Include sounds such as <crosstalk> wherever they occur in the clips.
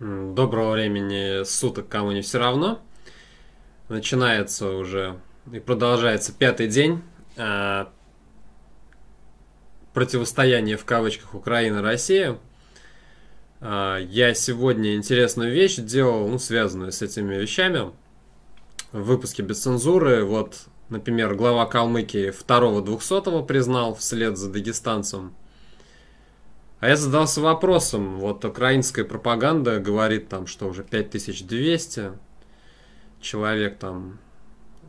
Доброго времени суток, кому не все равно. Начинается уже и продолжается пятый день э, противостояния в кавычках Украина-Россия. А, я сегодня интересную вещь делал, ну, связанную с этими вещами. В выпуске без цензуры, вот, например, глава Калмыкии второго двухсотого признал вслед за дагестанцем – а я задался вопросом, вот украинская пропаганда говорит там, что уже 5200 человек там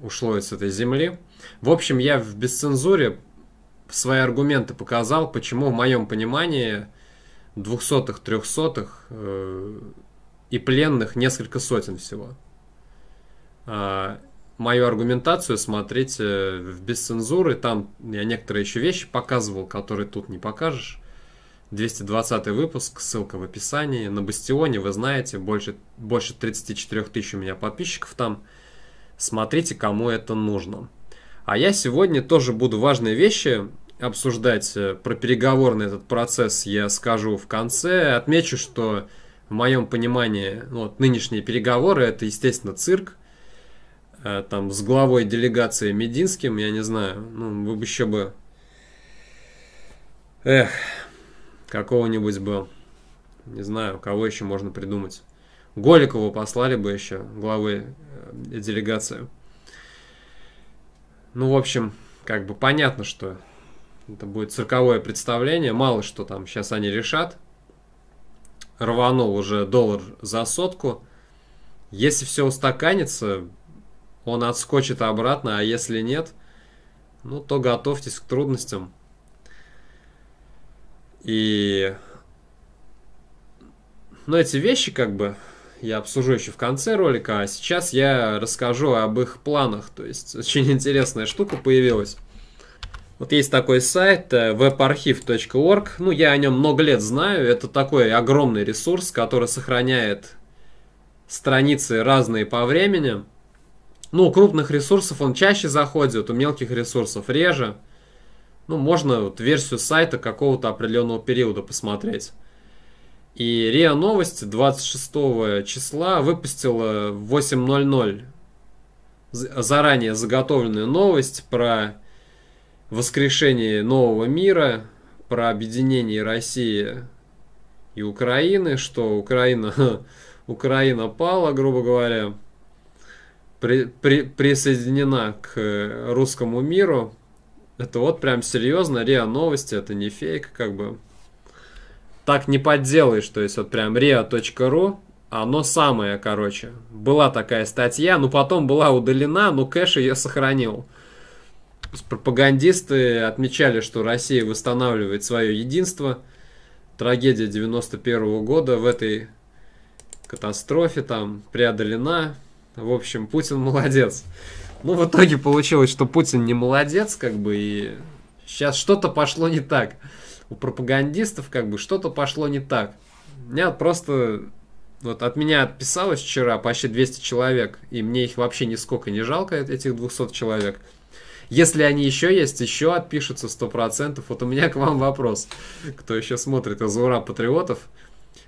ушло из этой земли. В общем, я в бесцензуре свои аргументы показал, почему в моем понимании двухсотых, трехсотых э, и пленных несколько сотен всего. А, мою аргументацию смотрите в бесцензуры, там я некоторые еще вещи показывал, которые тут не покажешь. 220 выпуск, ссылка в описании. На Бастионе, вы знаете, больше, больше 34 тысяч у меня подписчиков там. Смотрите, кому это нужно. А я сегодня тоже буду важные вещи обсуждать. Э, про переговорный этот процесс я скажу в конце. Отмечу, что в моем понимании ну вот, нынешние переговоры это, естественно, цирк. Э, там с главой делегации Мединским, я не знаю, ну, вы бы еще бы... Эх, какого-нибудь бы, не знаю, кого еще можно придумать. Голикова послали бы еще, главы э, делегации. Ну, в общем, как бы понятно, что это будет цирковое представление. Мало что там сейчас они решат. Рванул уже доллар за сотку. Если все устаканится, он отскочит обратно, а если нет, ну то готовьтесь к трудностям. И... Но ну, эти вещи как бы я обсужу еще в конце ролика, а сейчас я расскажу об их планах. То есть очень <laughs> интересная штука появилась. Вот есть такой сайт webarchive.org. Э, ну, я о нем много лет знаю. Это такой огромный ресурс, который сохраняет страницы разные по времени. Ну, у крупных ресурсов он чаще заходит, у мелких ресурсов реже ну, можно вот версию сайта какого-то определенного периода посмотреть. И РИА Новости 26 числа выпустила в 8.00 заранее заготовленную новость про воскрешение нового мира, про объединение России и Украины, что Украина, <laughs> Украина пала, грубо говоря, при, при, присоединена к русскому миру. Это вот прям серьезно, РИА новости, это не фейк, как бы. Так не подделаешь, то есть вот прям ria.ru, оно самое, короче. Была такая статья, но ну, потом была удалена, но кэш ее сохранил. Пропагандисты отмечали, что Россия восстанавливает свое единство. Трагедия 91 года в этой катастрофе там преодолена. В общем, Путин молодец. Ну, в итоге получилось, что Путин не молодец, как бы, и сейчас что-то пошло не так. У пропагандистов, как бы, что-то пошло не так. Меня просто... Вот от меня отписалось вчера почти 200 человек, и мне их вообще нисколько не жалко, этих 200 человек. Если они еще есть, еще отпишутся 100%. Вот у меня к вам вопрос, кто еще смотрит из Ура Патриотов.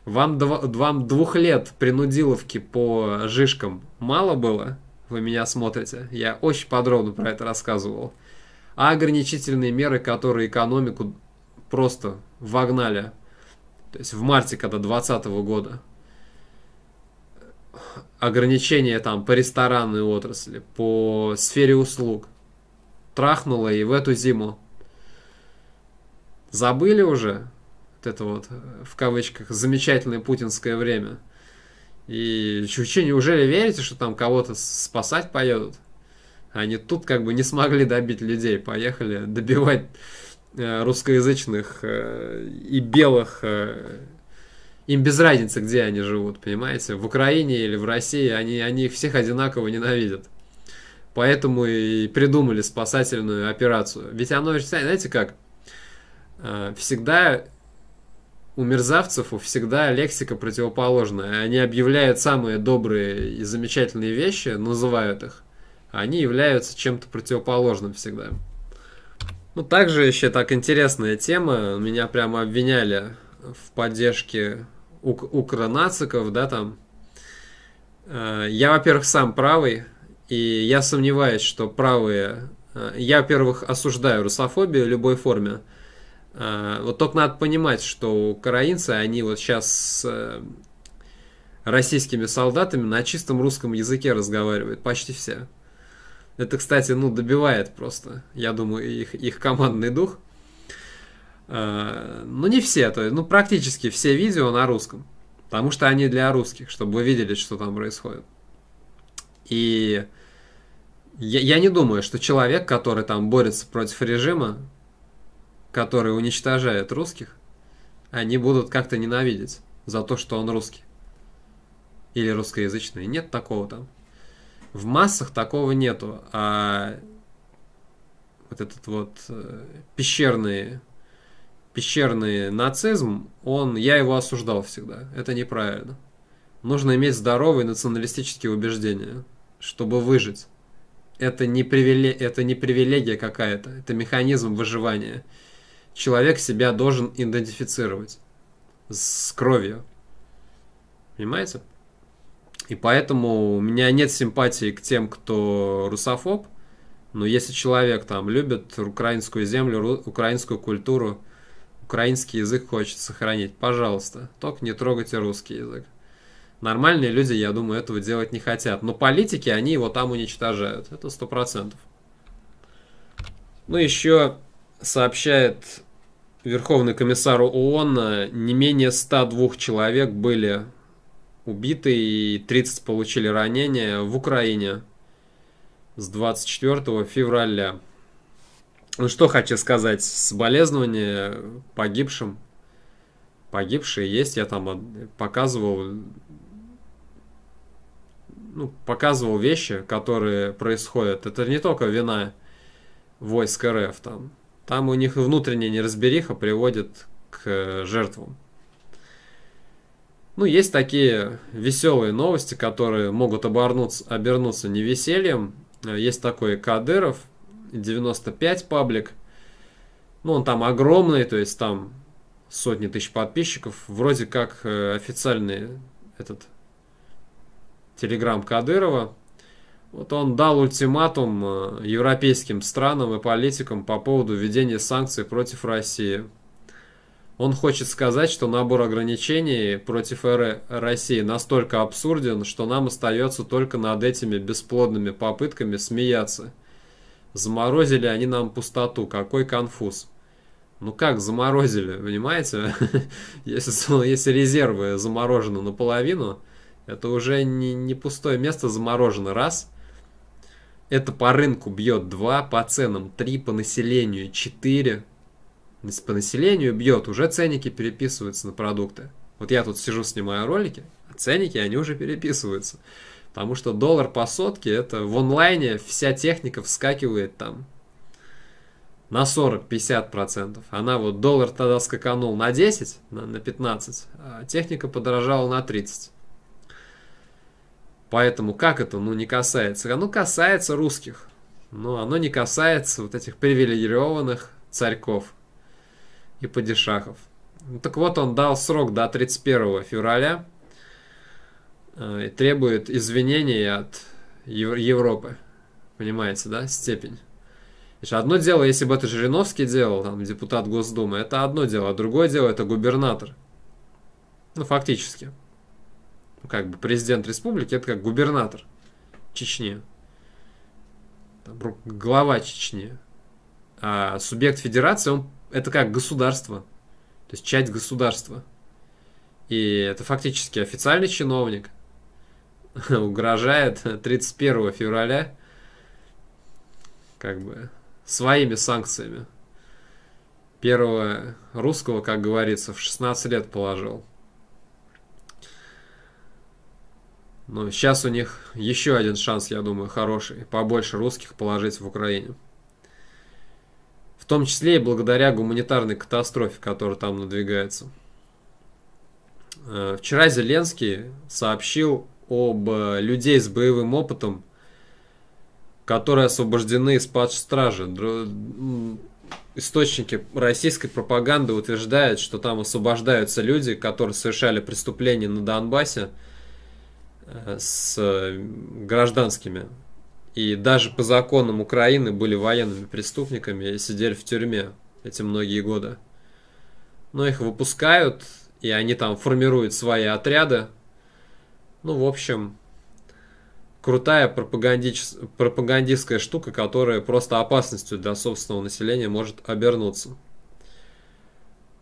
Вам, дв вам двух лет принудиловки по жишкам мало было? вы меня смотрите. Я очень подробно про это рассказывал. А ограничительные меры, которые экономику просто вогнали. То есть в марте, когда 2020 года. Ограничения там по ресторанной отрасли, по сфере услуг. Трахнуло и в эту зиму. Забыли уже вот это вот, э, в кавычках, замечательное путинское время – и вообще неужели верите, что там кого-то спасать поедут? Они тут как бы не смогли добить людей, поехали добивать э, русскоязычных э, и белых. Э, им без разницы, где они живут, понимаете? В Украине или в России, они, они их всех одинаково ненавидят. Поэтому и придумали спасательную операцию. Ведь оно, знаете как, э, всегда у мерзавцев у всегда лексика противоположная. Они объявляют самые добрые и замечательные вещи, называют их. А они являются чем-то противоположным всегда. Ну, также еще так интересная тема. Меня прямо обвиняли в поддержке ук- укронациков, да, там. Э, я, во-первых, сам правый, и я сомневаюсь, что правые... Э, я, во-первых, осуждаю русофобию в любой форме. А, вот только надо понимать, что украинцы, они вот сейчас с э, российскими солдатами на чистом русском языке разговаривают, почти все. Это, кстати, ну, добивает просто, я думаю, их, их командный дух. Ну, не все, то есть, ну, практически все видео на русском. Потому что они для русских, чтобы вы видели, что там происходит. И я, я не думаю, что человек, который там борется против режима, которые уничтожают русских, они будут как-то ненавидеть за то, что он русский. Или русскоязычный. Нет такого там. В массах такого нету. А вот этот вот э, пещерный, пещерный нацизм, он, я его осуждал всегда. Это неправильно. Нужно иметь здоровые националистические убеждения, чтобы выжить. Это не, привиле... это не привилегия какая-то, это механизм выживания человек себя должен идентифицировать с кровью. Понимаете? И поэтому у меня нет симпатии к тем, кто русофоб. Но если человек там любит украинскую землю, украинскую культуру, украинский язык хочет сохранить, пожалуйста, только не трогайте русский язык. Нормальные люди, я думаю, этого делать не хотят. Но политики, они его там уничтожают. Это сто процентов. Ну, еще сообщает Верховный комиссар ООН, не менее 102 человек были убиты и 30 получили ранения в Украине с 24 февраля. Ну что хочу сказать, соболезнования погибшим. Погибшие есть, я там показывал, ну, показывал вещи, которые происходят. Это не только вина войск РФ там. Там у них и внутренняя неразбериха приводит к э, жертвам. Ну, есть такие веселые новости, которые могут обернуться, обернуться невесельем. Э, есть такой Кадыров, 95 паблик. Ну, он там огромный, то есть там сотни тысяч подписчиков. Вроде как э, официальный этот телеграм Кадырова. Вот он дал ультиматум э, европейским странам и политикам по поводу введения санкций против России. Он хочет сказать, что набор ограничений против эры России настолько абсурден, что нам остается только над этими бесплодными попытками смеяться. Заморозили они нам пустоту, какой конфуз. Ну как заморозили, понимаете? <laughs> если, если резервы заморожены наполовину, это уже не, не пустое место заморожено раз – это по рынку бьет 2, по ценам 3, по населению 4. По населению бьет, уже ценники переписываются на продукты. Вот я тут сижу, снимаю ролики, а ценники, они уже переписываются. Потому что доллар по сотке, это в онлайне вся техника вскакивает там на 40-50%. Она вот доллар тогда скаканул на 10, на, на 15, а техника подорожала на 30. Поэтому как это, ну, не касается? Оно касается русских, но оно не касается вот этих привилегированных царьков и падишахов. Ну, так вот, он дал срок до 31 февраля э, и требует извинений от Ев- Европы. Понимаете, да, степень? Значит, одно дело, если бы это Жириновский делал, там, депутат Госдумы, это одно дело, а другое дело, это губернатор. Ну, фактически ну, как бы президент республики, это как губернатор Чечни, там, глава Чечни. А субъект федерации, он, это как государство, то есть часть государства. И это фактически официальный чиновник <laughs> угрожает 31 февраля как бы своими санкциями. Первого русского, как говорится, в 16 лет положил. Но сейчас у них еще один шанс, я думаю, хороший, побольше русских положить в Украине. В том числе и благодаря гуманитарной катастрофе, которая там надвигается. Э, вчера Зеленский сообщил об э, людей с боевым опытом, которые освобождены из-под стражи. Источники российской пропаганды утверждают, что там освобождаются люди, которые совершали преступления на Донбассе – Э, с э, гражданскими. И даже по законам Украины были военными преступниками и сидели в тюрьме эти многие годы. Но их выпускают, и они там формируют свои отряды. Ну, в общем, крутая пропагандич... пропагандистская штука, которая просто опасностью для собственного населения может обернуться.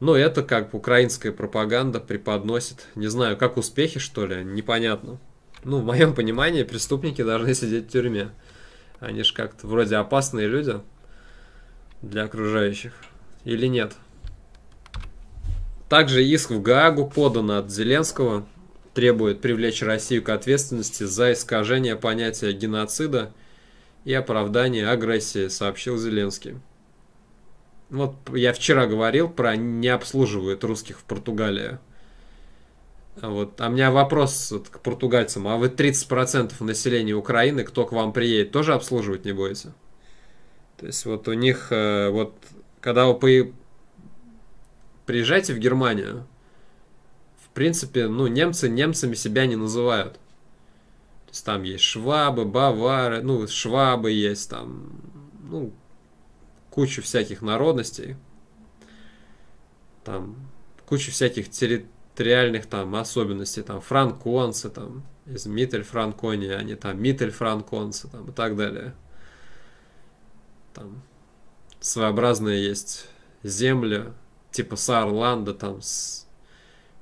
Но это как украинская пропаганда преподносит. Не знаю, как успехи, что ли, непонятно ну, в моем понимании, преступники должны сидеть в тюрьме. Они же как-то вроде опасные люди для окружающих. Или нет? Также иск в Гаагу подан от Зеленского. Требует привлечь Россию к ответственности за искажение понятия геноцида и оправдание агрессии, сообщил Зеленский. Вот я вчера говорил про не обслуживают русских в Португалии. А вот. А у меня вопрос вот к португальцам. А вы 30% населения Украины, кто к вам приедет, тоже обслуживать не будете? То есть вот у них, э, вот когда вы приезжаете в Германию, в принципе, ну, немцы немцами себя не называют. То есть там есть швабы, бавары, ну, швабы есть там, ну, куча всяких народностей. Там куча всяких территорий реальных там особенностей, там франконцы, там из Миттель Франкония, они а там Миттель Франконцы, там и так далее. Там своеобразные есть земли, типа Саарланда, там с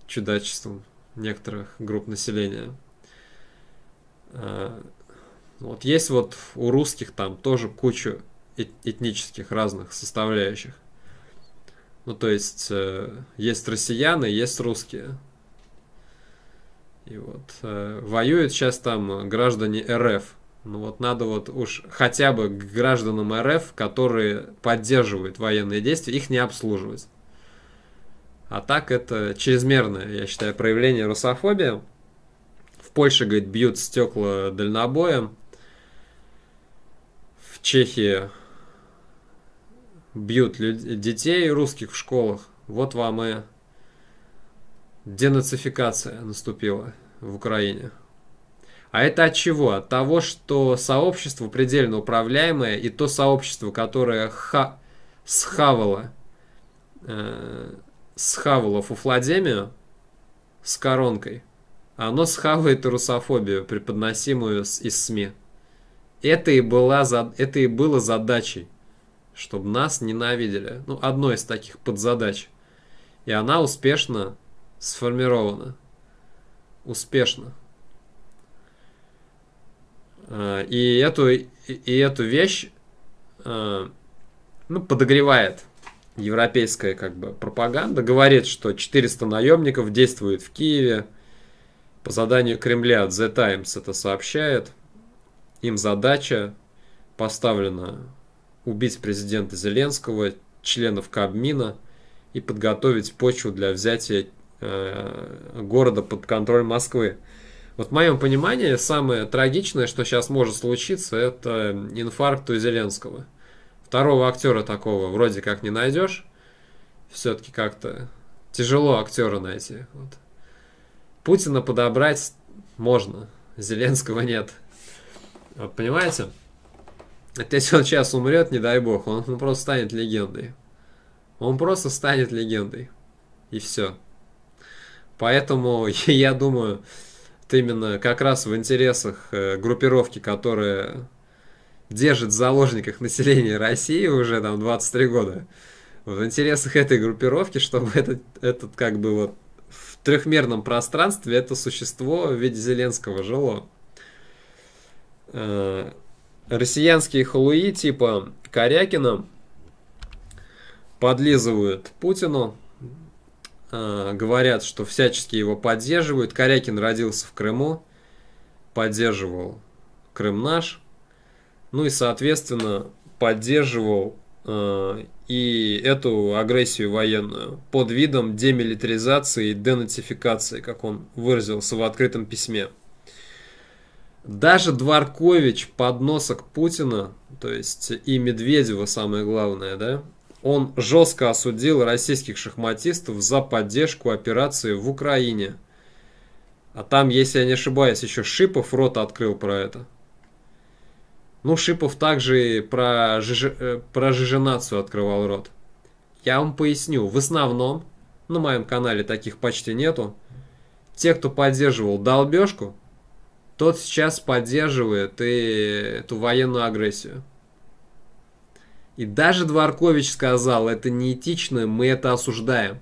чудачеством некоторых групп населения. А, вот есть вот у русских там тоже куча этнических разных составляющих. Ну, то есть, э, есть россияне, есть русские. И вот э, воюют сейчас там граждане РФ. Ну вот надо вот уж хотя бы гражданам РФ, которые поддерживают военные действия, их не обслуживать. А так это чрезмерное, я считаю, проявление русофобии. В Польше, говорит, бьют стекла дальнобоем. В Чехии бьют детей русских в школах. Вот вам и денацификация наступила в Украине. А это от чего? От того, что сообщество предельно управляемое и то сообщество, которое ха... схавало, э... схавало фуфладемию с коронкой, оно схавает русофобию, преподносимую из СМИ. Это и, была, это и было задачей чтобы нас ненавидели. Ну, одной из таких подзадач. И она успешно сформирована. Успешно. А, и эту, и эту вещь а, ну, подогревает европейская как бы пропаганда. Говорит, что 400 наемников действуют в Киеве. По заданию Кремля The Times это сообщает. Им задача поставлена убить президента Зеленского, членов Кабмина и подготовить почву для взятия э, города под контроль Москвы. Вот в моем понимании самое трагичное, что сейчас может случиться, это инфаркт у Зеленского. Второго актера такого вроде как не найдешь. Все-таки как-то тяжело актера найти. Вот. Путина подобрать можно, Зеленского нет. Вот, понимаете? От если он сейчас умрет, не дай бог, он, он просто станет легендой. Он просто станет легендой. И все. Поэтому <laughs> я думаю, это именно как раз в интересах э, группировки, которая держит в заложниках <laughs> население России уже там 23 года. В интересах этой группировки, чтобы этот, этот как бы вот в трехмерном пространстве это существо в виде Зеленского жило. Э, россиянские халуи типа Корякина подлизывают Путину, а, говорят, что всячески его поддерживают. Корякин родился в Крыму, поддерживал Крым наш, ну и, соответственно, поддерживал а, и эту агрессию военную под видом демилитаризации и денацификации, как он выразился в открытом письме. Даже Дворкович подносок Путина, то есть и Медведева самое главное, да, он жестко осудил российских шахматистов за поддержку операции в Украине. А там, если я не ошибаюсь, еще Шипов рот открыл про это. Ну, Шипов также и про, жиж... Э, про жиженацию открывал рот. Я вам поясню, в основном, на моем канале таких почти нету, те, кто поддерживал долбежку, тот сейчас поддерживает и эту военную агрессию. И даже Дворкович сказал, это неэтично, мы это осуждаем.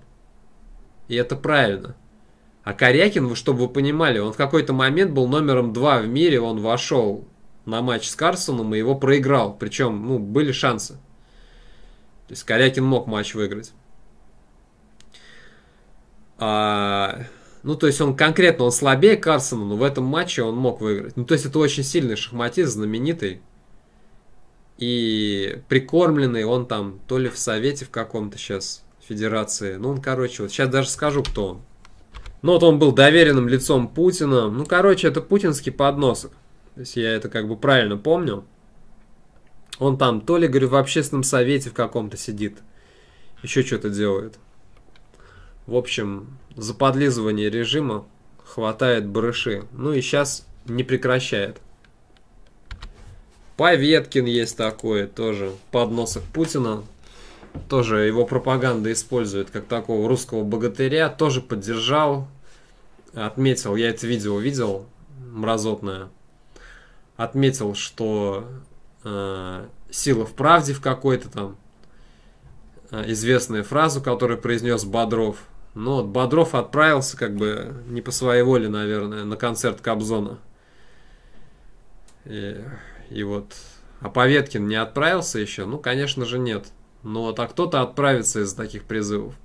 И это правильно. А Корякин, чтобы вы понимали, он в какой-то момент был номером два в мире, он вошел на матч с Карсоном и его проиграл. Причем, ну, были шансы. То есть Корякин мог матч выиграть. А, ну, то есть он конкретно, он слабее Карсона, но в этом матче он мог выиграть. Ну, то есть это очень сильный шахматист, знаменитый. И прикормленный он там то ли в Совете в каком-то сейчас Федерации. Ну, он, короче, вот сейчас даже скажу, кто он. Ну, вот он был доверенным лицом Путина. Ну, короче, это путинский подносок. То есть я это как бы правильно помню. Он там то ли, говорю, в общественном совете в каком-то сидит. Еще что-то делает. В общем, за подлизывание режима хватает брыши, Ну и сейчас не прекращает. Поветкин есть такой тоже, подносок Путина. Тоже его пропаганда использует как такого русского богатыря. Тоже поддержал, отметил, я это видео видел, мразотное. Отметил, что э, сила в правде в какой-то там э, известную фразу, которую произнес Бодров – но ну вот Бодров отправился, как бы, не по своей воле, наверное, на концерт Кобзона. И, и вот. А Поветкин не отправился еще? Ну, конечно же, нет. Но ну вот, а кто-то отправится из таких призывов.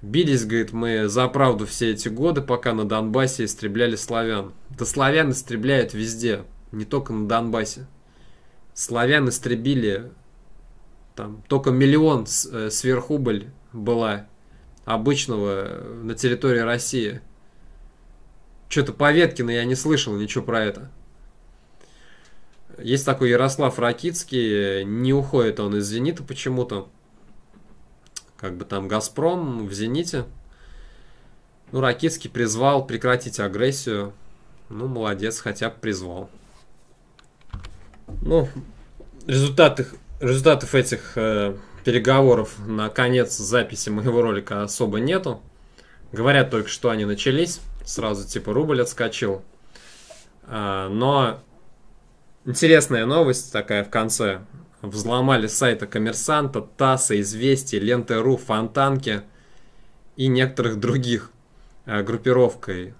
Бились, говорит, мы за правду все эти годы, пока на Донбассе истребляли славян. Да славян истребляют везде, не только на Донбассе. Славян истребили, там, только миллион э, сверхубыль была обычного э, на территории России. Что-то по я не слышал ничего про это. Есть такой Ярослав Ракицкий, не уходит он из «Зенита» почему-то. Как бы там «Газпром» в «Зените». Ну, Ракицкий призвал прекратить агрессию. Ну, молодец, хотя бы призвал. Ну, результаты результатов этих э, переговоров на конец записи моего ролика особо нету. Говорят только, что они начались. Сразу типа рубль отскочил. А, но интересная новость такая в конце. Взломали сайты Коммерсанта, ТАССа, Известия, Ленты.ру, Фонтанки и некоторых других а, группировкой.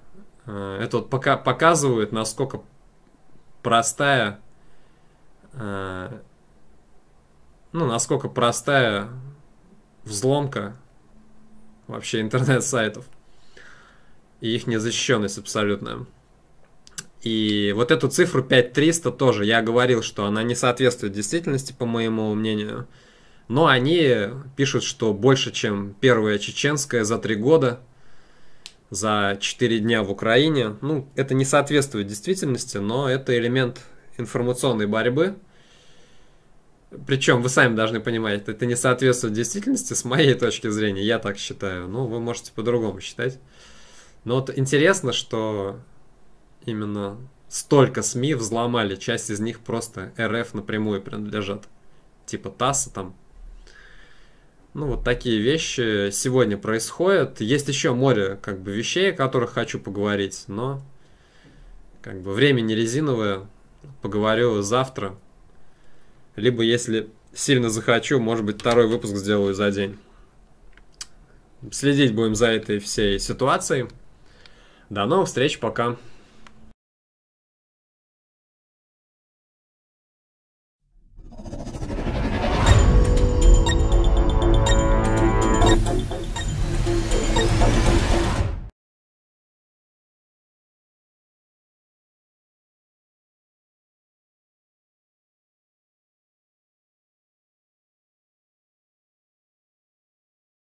А, это вот пока показывает, насколько простая ну, насколько простая взломка вообще интернет-сайтов. И их незащищенность абсолютно. И вот эту цифру 5300 тоже я говорил, что она не соответствует действительности, по моему мнению. Но они пишут, что больше, чем первая чеченская за три года, за четыре дня в Украине. Ну, это не соответствует действительности, но это элемент информационной борьбы – причем вы сами должны понимать, это не соответствует действительности с моей точки зрения, я так считаю. Ну, вы можете по-другому считать. Но вот интересно, что именно столько СМИ взломали, часть из них просто РФ напрямую принадлежат. Типа ТАССа там. Ну, вот такие вещи сегодня происходят. Есть еще море, как бы, вещей, о которых хочу поговорить, но, как бы, время не резиновое. Поговорю завтра. Либо, если сильно захочу, может быть, второй выпуск сделаю за день. Следить будем за этой всей ситуацией. До новых встреч, пока.